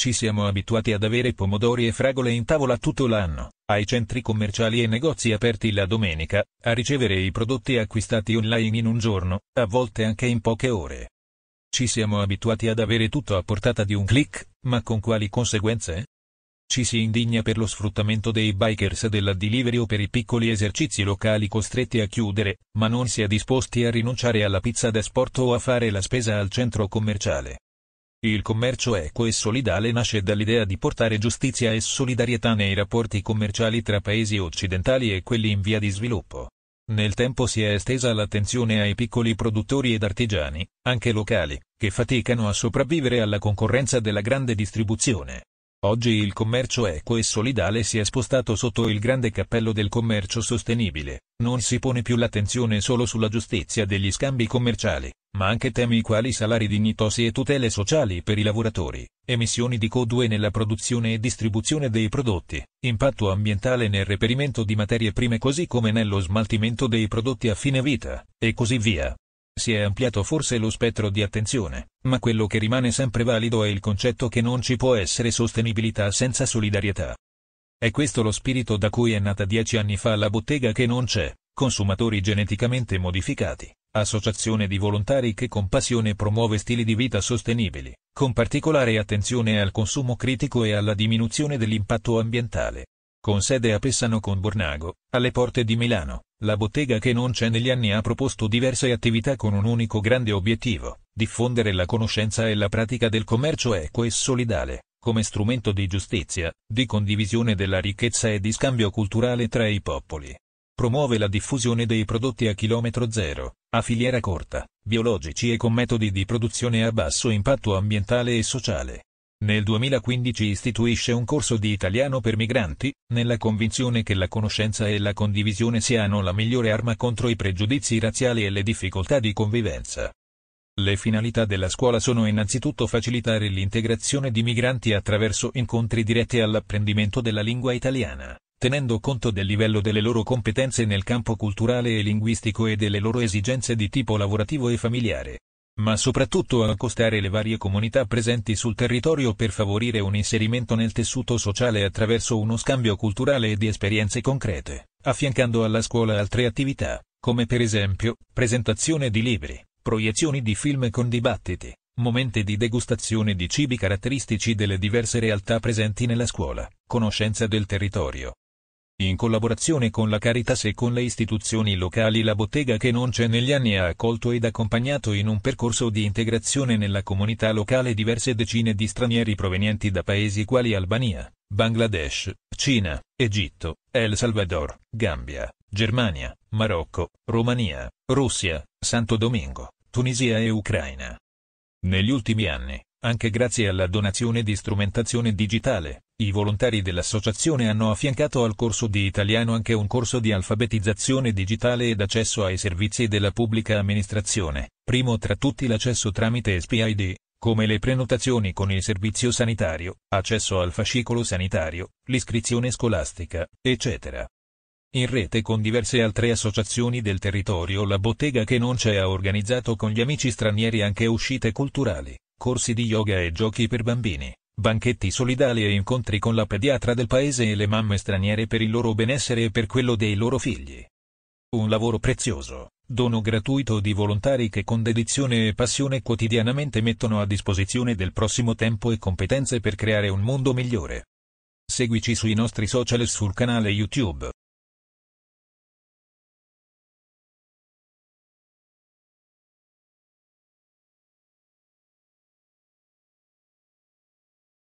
Ci siamo abituati ad avere pomodori e fragole in tavola tutto l'anno, ai centri commerciali e negozi aperti la domenica, a ricevere i prodotti acquistati online in un giorno, a volte anche in poche ore. Ci siamo abituati ad avere tutto a portata di un clic, ma con quali conseguenze? Ci si indigna per lo sfruttamento dei bikers della delivery o per i piccoli esercizi locali costretti a chiudere, ma non si è disposti a rinunciare alla pizza da sport o a fare la spesa al centro commerciale. Il commercio equo e solidale nasce dall'idea di portare giustizia e solidarietà nei rapporti commerciali tra paesi occidentali e quelli in via di sviluppo. Nel tempo si è estesa l'attenzione ai piccoli produttori ed artigiani, anche locali, che faticano a sopravvivere alla concorrenza della grande distribuzione. Oggi il commercio equo e solidale si è spostato sotto il grande cappello del commercio sostenibile, non si pone più l'attenzione solo sulla giustizia degli scambi commerciali, ma anche temi quali salari dignitosi e tutele sociali per i lavoratori, emissioni di CO2 nella produzione e distribuzione dei prodotti, impatto ambientale nel reperimento di materie prime così come nello smaltimento dei prodotti a fine vita, e così via. Si è ampliato forse lo spettro di attenzione, ma quello che rimane sempre valido è il concetto che non ci può essere sostenibilità senza solidarietà. È questo lo spirito da cui è nata dieci anni fa la bottega che non c'è, consumatori geneticamente modificati, associazione di volontari che con passione promuove stili di vita sostenibili, con particolare attenzione al consumo critico e alla diminuzione dell'impatto ambientale con sede a Pessano con Bornago, alle porte di Milano, la bottega che non c'è negli anni ha proposto diverse attività con un unico grande obiettivo, diffondere la conoscenza e la pratica del commercio equo e solidale, come strumento di giustizia, di condivisione della ricchezza e di scambio culturale tra i popoli. Promuove la diffusione dei prodotti a chilometro zero, a filiera corta, biologici e con metodi di produzione a basso impatto ambientale e sociale nel 2015 istituisce un corso di italiano per migranti, nella convinzione che la conoscenza e la condivisione siano la migliore arma contro i pregiudizi razziali e le difficoltà di convivenza. Le finalità della scuola sono innanzitutto facilitare l'integrazione di migranti attraverso incontri diretti all'apprendimento della lingua italiana, tenendo conto del livello delle loro competenze nel campo culturale e linguistico e delle loro esigenze di tipo lavorativo e familiare, ma soprattutto a accostare le varie comunità presenti sul territorio per favorire un inserimento nel tessuto sociale attraverso uno scambio culturale e di esperienze concrete, affiancando alla scuola altre attività, come per esempio, presentazione di libri, proiezioni di film con dibattiti, momenti di degustazione di cibi caratteristici delle diverse realtà presenti nella scuola, conoscenza del territorio, in collaborazione con la Caritas e con le istituzioni locali la bottega che non c'è negli anni ha accolto ed accompagnato in un percorso di integrazione nella comunità locale diverse decine di stranieri provenienti da paesi quali Albania, Bangladesh, Cina, Egitto, El Salvador, Gambia, Germania, Marocco, Romania, Russia, Santo Domingo, Tunisia e Ucraina. Negli ultimi anni, anche grazie alla donazione di strumentazione digitale, i volontari dell'associazione hanno affiancato al corso di italiano anche un corso di alfabetizzazione digitale ed accesso ai servizi della pubblica amministrazione, primo tra tutti l'accesso tramite SPID, come le prenotazioni con il servizio sanitario, accesso al fascicolo sanitario, l'iscrizione scolastica, eccetera. In rete con diverse altre associazioni del territorio la bottega che non c'è ha organizzato con gli amici stranieri anche uscite culturali, corsi di yoga e giochi per bambini, banchetti solidali e incontri con la pediatra del paese e le mamme straniere per il loro benessere e per quello dei loro figli. Un lavoro prezioso, dono gratuito di volontari che con dedizione e passione quotidianamente mettono a disposizione del prossimo tempo e competenze per creare un mondo migliore. Seguici sui nostri social e sul canale YouTube.